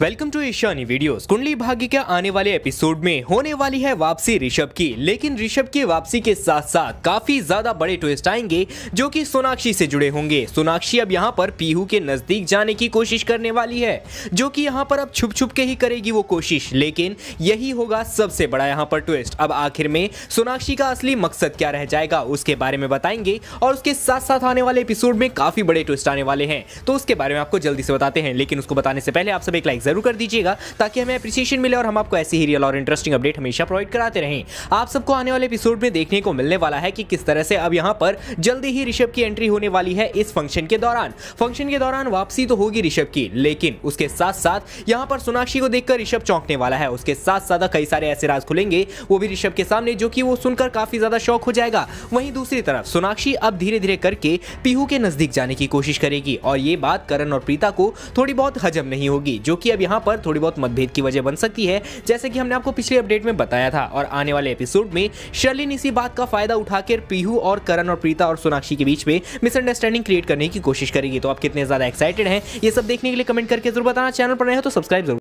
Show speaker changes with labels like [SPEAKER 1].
[SPEAKER 1] welcome to Ishani videos कुंडली भाग्य के आने वाले एपिसोड में होने वाली है वापसी ऋषभ की लेकिन ऋषभ की वापसी के साथ साथ काफी ज्यादा बड़े ट्विस्ट आएंगे जो कि सोनाक्षी से जुड़े होंगे सोनाक्षी अब यहाँ पर पीहू के नजदीक जाने की कोशिश करने वाली है जो कि यहाँ पर अब छुप छुप के ही करेगी वो कोशिश लेकिन यही होगा सबसे बड़ा यहाँ पर ट्विस्ट अब आखिर में सोनाक्षी का असली मकसद क्या रह जाएगा उसके बारे में बताएंगे और उसके साथ साथ आने वाले एपिसोड में काफी बड़े ट्विस्ट आने वाले हैं तो उसके बारे में आपको जल्दी से बताते हैं लेकिन उसको बताने से पहले आप सब एक लाइक जरूर कर दीजिएगा ताकि हमें अप्रिसिएशन मिले और हम आपको ऐसी ही रियल और इंटरेस्टिंग अपडेट हमेशा प्रोवाइड कराते रहें आप सबको आने वाले एपिसोड में देखने को मिलने वाला है कि किस तरह से अब यहाँ पर जल्दी ही ऋषभ की एंट्री होने वाली है इस फंक्शन के दौरान फंक्शन के दौरान वापसी तो होगी ऋषभ की लेकिन उसके साथ साथ यहाँ पर सोनाक्षी को देखकर ऋषभ चौंकने वाला है उसके साथ साथ कई सारे ऐसे राज खुलेंगे वो भी ऋषभ के सामने जो कि वो सुनकर काफी ज्यादा शौक हो जाएगा वहीं दूसरी तरफ सोनाक्षी अब धीरे धीरे करके पीहू के नजदीक जाने की कोशिश करेगी और ये बात करण और प्रीता को थोड़ी बहुत हजम नहीं होगी जो कि अब मतलब यहाँ पर थोड़ी बहुत मतभेद की वजह बन सकती है जैसे कि हमने आपको पिछले अपडेट में बताया था और आने वाले एपिसोड में शर्लिन इसी बात का फायदा उठाकर पीहू और करण और प्रीता और सोनाक्षी के बीच में मिसअंडरस्टैंडिंग क्रिएट करने की कोशिश करेगी तो आप कितने ज्यादा एक्साइटेड हैं ये सब देखने के लिए कमेंट करके जरूर बताना चैनल पर रहे हो तो सब्सक्राइब जरूर